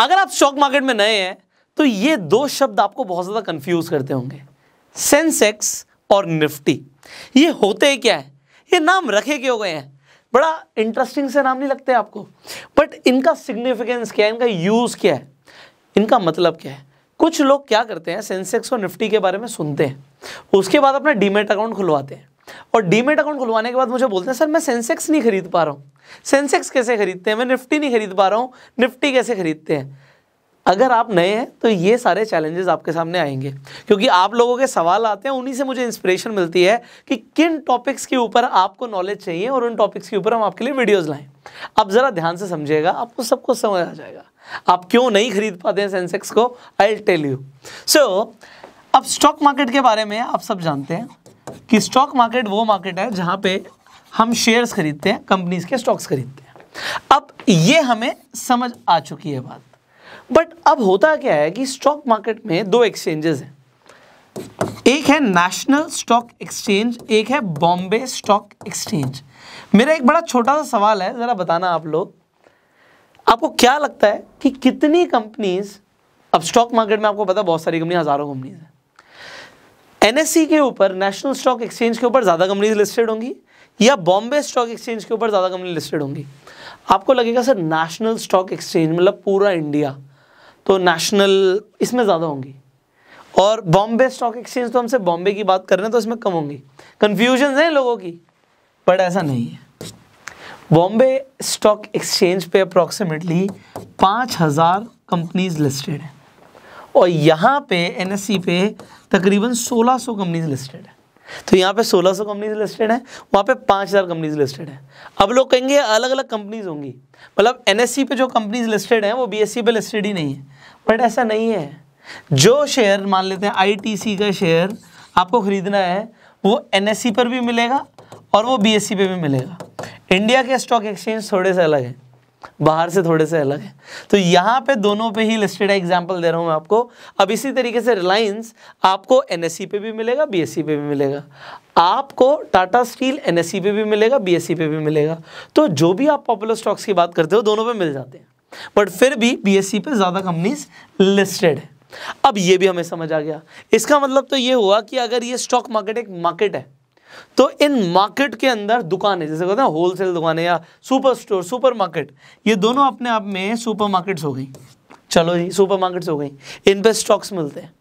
अगर आप stock market में नए हैं तो ये दो शब्द आपको बहुत ज़्यादा कंफ्यूज करते होंगे सेंसेक्स और निफ्टी ये होते क्या है ये नाम रखे क्यों गए हैं बड़ा इंटरेस्टिंग से नाम नहीं लगते आपको बट इनका सिग्निफिकेंस क्या है इनका यूज़ क्या है इनका मतलब क्या है कुछ लोग क्या करते हैं सेंसेक्स और निफ्टी के बारे में सुनते हैं उसके बाद अपना डीमेट अकाउंट खुलवाते हैं और डीमेट अकाउंट खुलवाने के बाद मुझे बोलते हैं सर मैं सेंसेक्स नहीं खरीद पा रहा हूँ सेंसेक्स कैसे खरीदते हैं मैं निफ्टी नहीं खरीद पा रहा हूँ निफ्टी कैसे खरीदते हैं अगर आप नए हैं तो ये सारे चैलेंजेस आपके सामने आएंगे क्योंकि आप लोगों के सवाल आते हैं उन्हीं से मुझे इंस्पिरेशन मिलती है कि किन टॉपिक्स के ऊपर आपको नॉलेज चाहिए और उन टॉपिक्स के ऊपर हम आपके लिए वीडियोस लाएं आप ज़रा ध्यान से समझिएगा आपको सब कुछ समझ आ जाएगा आप क्यों नहीं खरीद पाते हैं सेंसेक्स को आई टेल यू सो अब स्टॉक मार्केट के बारे में आप सब जानते हैं कि स्टॉक मार्केट वो मार्केट है जहां पे हम शेयर्स खरीदते हैं कंपनीज के स्टॉक्स खरीदते हैं अब ये हमें समझ आ चुकी है बात बट अब होता क्या है कि स्टॉक मार्केट में दो एक्सचेंजेस हैं एक है नेशनल स्टॉक एक्सचेंज एक है बॉम्बे स्टॉक एक्सचेंज मेरा एक बड़ा छोटा सा सवाल है ज़रा बताना आप लोग आपको क्या लगता है कि कितनी कंपनीज अब स्टॉक मार्केट में आपको पता बहुत सारी कंपनी हज़ारों कंपनीज हैं एनएससी e के ऊपर नेशनल स्टॉक एक्सचेंज के ऊपर ज़्यादा कंपनीज लिस्टेड होंगी या बॉम्बे स्टॉक एक्सचेंज के ऊपर ज़्यादा कंपनी लिस्टेड होंगी आपको लगेगा सर नेशनल स्टॉक एक्सचेंज मतलब पूरा इंडिया तो नेशनल इसमें ज़्यादा होंगी और बॉम्बे स्टॉक एक्सचेंज तो हमसे बॉम्बे की बात कर रहे हैं तो इसमें कम होंगी कन्फ्यूजन है लोगों की बट ऐसा नहीं है बॉम्बे स्टॉक एक्सचेंज पे अप्रोक्सीमेटली पाँच हज़ार कंपनीज लिस्टेड हैं और यहाँ पे एन पे तकरीबन 1600 कंपनीज लिस्टेड है तो यहाँ पे 1600 कंपनीज लिस्टेड है वहाँ पे 5000 कंपनीज लिस्टेड है अब लोग कहेंगे अलग अलग कंपनीज होंगी मतलब एन पे जो कंपनीज लिस्टेड हैं वो बीएससी पे लिस्टेड ही नहीं है बट ऐसा नहीं है जो शेयर मान लेते हैं सी का शेयर आपको ख़रीदना है वो एन पर भी मिलेगा और वो बी पे भी मिलेगा इंडिया के स्टॉक एक्सचेंज थोड़े से अलग है बाहर से थोड़े से अलग है तो यहां पे दोनों पे ही लिस्टेड है एग्जाम्पल दे रहा हूं मैं आपको अब इसी तरीके से रिलायंस आपको एन e पे भी मिलेगा बी e पे भी मिलेगा आपको टाटा स्टील एन पे भी मिलेगा बी e पे भी मिलेगा तो जो भी आप पॉपुलर स्टॉक्स की बात करते हो दोनों पे मिल जाते हैं बट फिर भी बी पे ज़्यादा कंपनीज लिस्टेड है अब ये भी हमें समझ आ गया इसका मतलब तो ये हुआ कि अगर ये स्टॉक मार्केट एक मार्केट है तो इन मार्केट के अंदर दुकानें जैसे कहते हैं होलसेल दुकानें या सुपर स्टोर सुपर मार्केट ये दोनों अपने आप में सुपर मार्केट्स हो गई चलो जी सुपर मार्केट्स हो गई इन पर स्टॉक्स मिलते हैं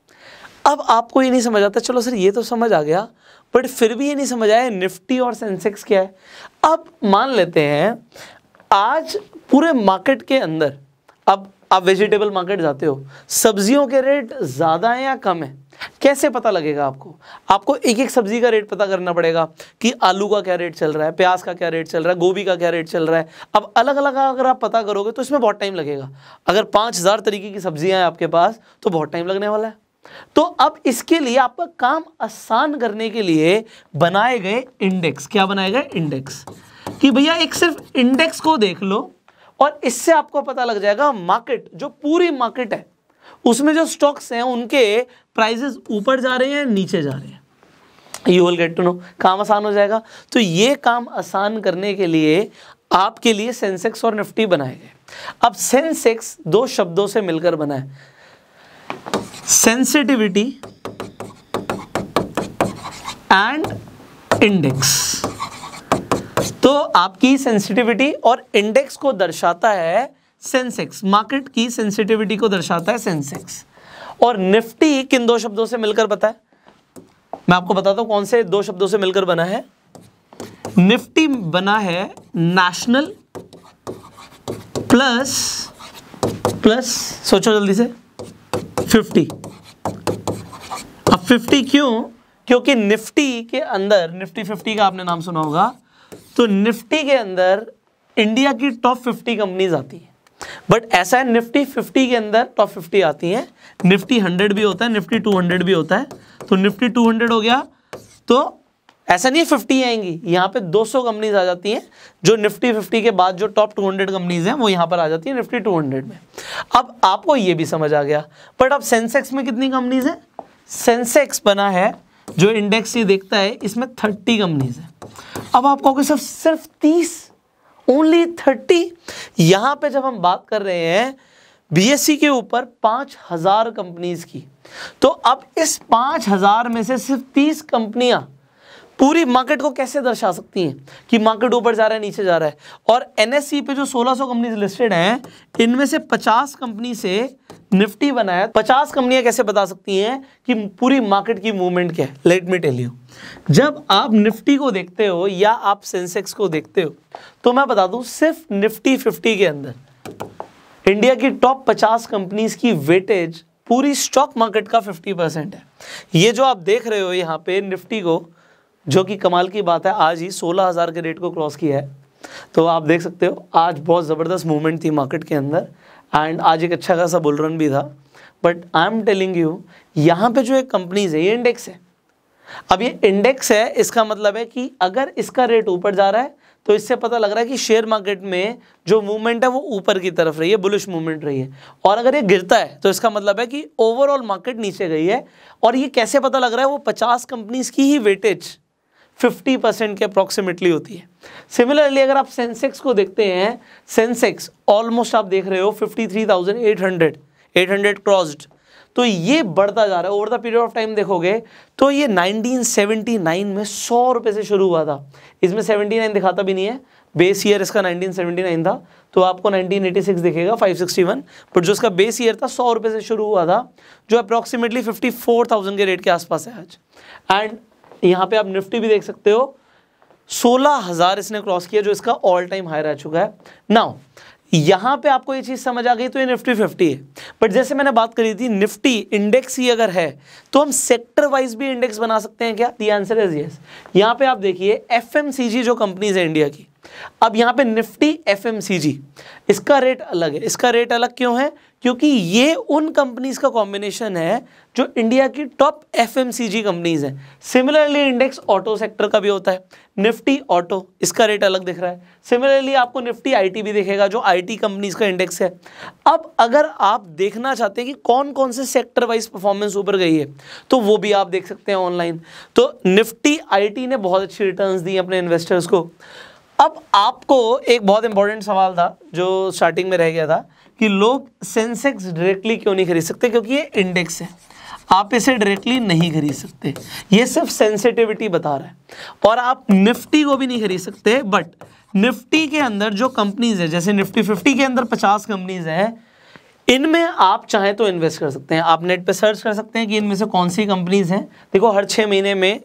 अब आपको ये नहीं समझ आता चलो सर ये तो समझ आ गया बट फिर भी ये नहीं समझ आया निफ्टी और सेंसेक्स क्या है अब मान लेते हैं आज पूरे मार्केट के अंदर अब आप वेजिटेबल मार्केट जाते हो सब्जियों के रेट ज़्यादा हैं या कम है कैसे पता लगेगा आपको आपको एक एक सब्जी का रेट पता करना पड़ेगा कि आलू का क्या रेट चल रहा है प्याज का क्या रेट चल रहा है गोभी का क्या रेट चल रहा है अब अलग अलग अगर आप पता करोगे तो इसमें बहुत टाइम लगेगा अगर पाँच हज़ार तरीके की सब्जियां हैं आपके पास तो बहुत टाइम लगने वाला है तो अब इसके लिए आपका काम आसान करने के लिए बनाए गए इंडेक्स क्या बनाए गए इंडेक्स कि भैया एक सिर्फ इंडेक्स को देख लो और इससे आपको पता लग जाएगा मार्केट जो पूरी मार्केट है उसमें जो स्टॉक्स हैं उनके प्राइजेस ऊपर जा रहे हैं नीचे जा रहे हैं you will get to know काम आसान हो जाएगा तो ये काम आसान करने के लिए आपके लिए सेंसेक्स और निफ्टी बनाए गए अब सेंसेक्स दो शब्दों से मिलकर बना है सेंसिटिविटी एंड इंडेक्स तो आपकी सेंसिटिविटी और इंडेक्स को दर्शाता है सेंसेक्स मार्केट की सेंसिटिविटी को दर्शाता है सेंसेक्स और निफ्टी किन दो शब्दों से मिलकर बता है मैं आपको बताता हूं कौन से दो शब्दों से मिलकर बना है निफ्टी बना है नेशनल प्लस प्लस सोचो जल्दी से 50 अब 50 क्यों क्योंकि निफ्टी के अंदर निफ्टी 50 का आपने नाम सुना होगा तो निफ्टी के अंदर इंडिया की टॉप 50 कंपनीज आती है बट ऐसा है निफ्टी 50 के अंदर टॉप 50 आती हैं निफ्टी 100 भी होता है निफ्टी 200 भी होता है तो निफ्टी 200 हो गया तो ऐसा नहीं है 50 आएंगी यहाँ पे 200 कंपनीज आ जाती हैं जो निफ्टी 50 के बाद जो टॉप 200 कंपनीज हैं वो यहाँ पर आ जाती है निफ्टी 200 में अब आपको ये भी समझ आ गया बट अब सेंसेक्स में कितनी कंपनीज हैं सेंसेक्स बना है जो इंडेक्स ये देखता है इसमें थर्टी कंपनीज हैं अब आप कहोगे सिर्फ तीस ओनली थर्टी यहाँ पे जब हम बात कर रहे हैं बीएससी के ऊपर पाँच हज़ार कंपनीज की तो अब इस पाँच हज़ार में से सिर्फ तीस कंपनियाँ पूरी मार्केट को कैसे दर्शा सकती हैं कि मार्केट ऊपर जा रहा है नीचे जा रहा है और एनएससी e पे जो 1600 कंपनीज लिस्टेड हैं इनमें से 50 कंपनी से निफ्टी बनाया पचास कंपनियां कैसे बता सकती हैं कि पूरी मार्केट की मूवमेंट क्या है लेट मी टेल यू जब आप निफ्टी को देखते हो या आप सेंसेक्स को देखते हो तो मैं बता दूं सिर्फ निफ्टी फिफ्टी के अंदर इंडिया की टॉप पचास कंपनीज की वेटेज पूरी स्टॉक मार्केट का फिफ्टी परसेंट है ये जो आप देख रहे हो यहाँ पे निफ्टी को जो कि कमाल की बात है आज ही सोलह हज़ार के रेट को क्रॉस किया है तो आप देख सकते हो आज बहुत ज़बरदस्त मूवमेंट थी मार्केट के अंदर एंड आज एक अच्छा खासा बुल रन भी था but I am telling you यहाँ पे जो एक कंपनीज है ये इंडेक्स है अब ये इंडेक्स है इसका मतलब है कि अगर इसका रेट ऊपर जा रहा है तो इससे पता लग रहा है कि शेयर मार्केट में जो मूवमेंट है वो ऊपर की तरफ रही है बुलिश मूवमेंट रही है और अगर ये गिरता है तो इसका मतलब है कि ओवरऑल मार्केट नीचे गई है और ये कैसे पता लग रहा है वो पचास कंपनीज की ही वेटेज 50 परसेंट के अप्रॉक्सीमेटली होती है सिमिलरली अगर आप सेंसेक्स को देखते हैं सेंसेक्स ऑलमोस्ट आप देख रहे हो 53,800 800 क्रॉस्ड तो ये बढ़ता जा रहा है over the period of time देखोगे तो ये 1979 में सौ रुपये से शुरू हुआ था इसमें 79 दिखाता भी नहीं है बेस ईयर इसका 1979 था तो आपको 1986 दिखेगा 561 बट जो इसका बेस ईयर था सौ रुपये से शुरू हुआ था जो अप्रॉक्सीमेटली 54,000 के रेट के आसपास है आज एंड यहाँ पे आप निफ्टी भी देख सकते हो सोलह हजार इसने क्रॉस किया जो इसका ऑल टाइम हाई रह चुका है नाउ यहां पे आपको ये चीज़ समझ आ गई तो ये निफ्टी फिफ्टी है बट जैसे मैंने बात करी थी निफ्टी इंडेक्स ही अगर है तो हम सेक्टर वाइज भी इंडेक्स बना सकते हैं क्या दी आंसर इज यस यहां पे आप देखिए एफ जो कंपनीज है इंडिया की अब यहाँ पे निफ्टी एफ इसका रेट अलग है इसका रेट अलग क्यों है क्योंकि ये उन कंपनीज का कॉम्बिनेशन है जो इंडिया की टॉप एफ कंपनीज हैं सिमिलरली इंडेक्स ऑटो सेक्टर का भी होता है निफ्टी ऑटो इसका रेट अलग दिख रहा है सिमिलरली आपको निफ्टी आईटी भी दिखेगा जो आईटी कंपनीज का इंडेक्स है अब अगर आप देखना चाहते हैं कि कौन कौन से सेक्टर वाइज परफॉर्मेंस ऊपर गई है तो वो भी आप देख सकते हैं ऑनलाइन तो निफ्टी आईटी ने बहुत अच्छी रिटर्न्स दी अपने इन्वेस्टर्स को अब आपको एक बहुत इंपॉर्टेंट सवाल था जो स्टार्टिंग में रह गया था कि लोग सेंसेक्स डायरेक्टली क्यों नहीं खरीद सकते क्योंकि ये इंडेक्स है आप इसे डायरेक्टली नहीं खरीद सकते ये सिर्फ सेंसिटिविटी बता रहा है और आप निफ्टी को भी नहीं खरीद सकते बट निफ्टी के अंदर जो कंपनीज है जैसे निफ्टी फिफ्टी के अंदर पचास कंपनीज है इनमें आप चाहें तो इन्वेस्ट कर सकते हैं आप नेट पे सर्च कर सकते हैं कि इनमें से कौन सी कंपनीज हैं देखो हर छः महीने में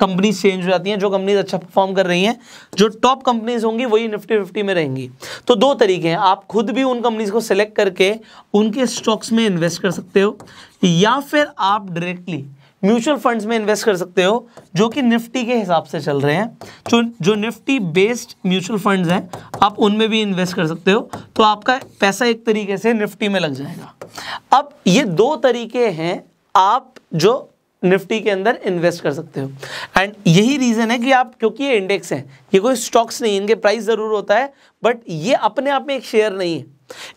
कंपनीज चेंज हो जाती हैं जो कंपनीज अच्छा परफॉर्म कर रही हैं जो टॉप कंपनीज होंगी वही निफ्टी फिफ्टी में रहेंगी तो दो तरीके हैं आप खुद भी उन कंपनीज को सिलेक्ट करके उनके स्टॉक्स में इन्वेस्ट कर सकते हो या फिर आप डायरेक्टली म्यूचुअल फंड्स में इन्वेस्ट कर सकते हो जो कि निफ्टी के हिसाब से चल रहे हैं जो जो निफ्टी बेस्ड म्यूचुअल फंड्स हैं आप उनमें भी इन्वेस्ट कर सकते हो तो आपका पैसा एक तरीके से निफ्टी में लग जाएगा अब ये दो तरीके हैं आप जो निफ्टी के अंदर इन्वेस्ट कर सकते हो एंड यही रीज़न है कि आप क्योंकि ये इंडेक्स हैं ये कोई स्टॉक्स नहीं इनके प्राइस ज़रूर होता है बट ये अपने आप में एक शेयर नहीं है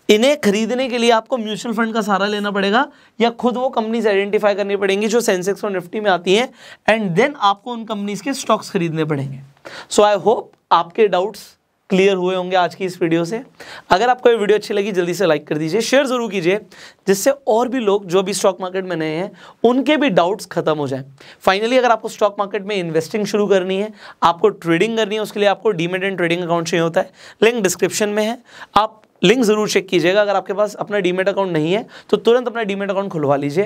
इन्हें खरीदने के लिए आपको म्यूचुअल फंड का सहारा लेना पड़ेगा या खुद वो कंपनीज आइडेंटिफाई करनी पड़ेंगी जो सेंसेक्स और निफ्टी में आती हैं एंड देन आपको उन कंपनीज के स्टॉक्स खरीदने पड़ेंगे सो आई होप आपके डाउट्स क्लियर हुए होंगे आज की इस वीडियो से अगर आपको ये वीडियो अच्छी लगी जल्दी से लाइक कर दीजिए शेयर ज़रूर कीजिए जिससे और भी लोग जो भी स्टॉक मार्केट में नए हैं उनके भी डाउट्स खत्म हो जाएं फाइनली अगर आपको स्टॉक मार्केट में इन्वेस्टिंग शुरू करनी है आपको ट्रेडिंग करनी है उसके लिए आपको डीमेट एंड ट्रेडिंग अकाउंट चाहिए होता है लिंक डिस्क्रिप्शन में है आप लिंक ज़रूर चेक कीजिएगा अगर आपके पास अपना डीमेट अकाउंट नहीं है तो तुरंत अपना डीमेट अकाउंट खुलवा लीजिए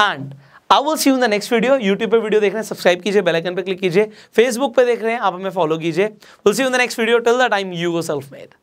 and I will see you in the next video YouTube पर वीडियो देख रहे हैं सब्सक्राइब कीजिए बेल आइकन पर क्लिक कीजिए फेसबुक पर देख रहे हैं आप हमें फॉलो कीजिए will see you in the next video till the time you go self made